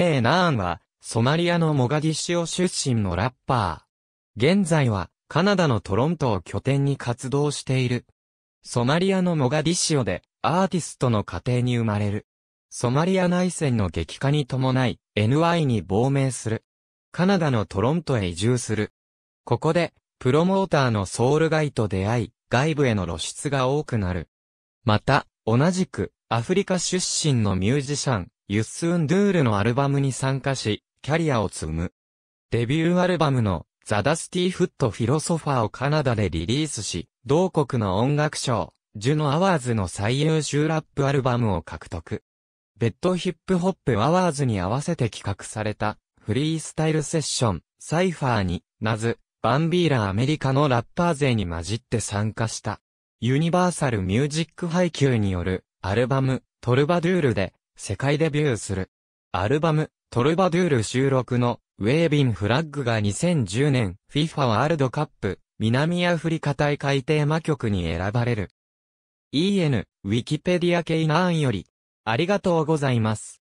K ナーンは、ソマリアのモガディシオ出身のラッパー。現在は、カナダのトロントを拠点に活動している。ソマリアのモガディシオで、アーティストの家庭に生まれる。ソマリア内戦の激化に伴い、NY に亡命する。カナダのトロントへ移住する。ここで、プロモーターのソウルガイと出会い、外部への露出が多くなる。また、同じく、アフリカ出身のミュージシャン、ユッスンドゥールのアルバムに参加し、キャリアを積む。デビューアルバムのザ・ダスティ・フット・フィロソファーをカナダでリリースし、同国の音楽賞、ジュノ・アワーズの最優秀ラップアルバムを獲得。ベッドヒップホップアワーズに合わせて企画された、フリースタイルセッション、サイファーに、ナズ、バンビーラアメリカのラッパー勢に混じって参加した。ユニバーサルミュージック配給による、アルバム、トルバドゥールで、世界デビューする。アルバム、トルバドゥール収録の、ウェービンフラッグが2010年、FIFA ワールドカップ、南アフリカ大会テーマ曲に選ばれる。EN、ウィキペディア系ナーンより、ありがとうございます。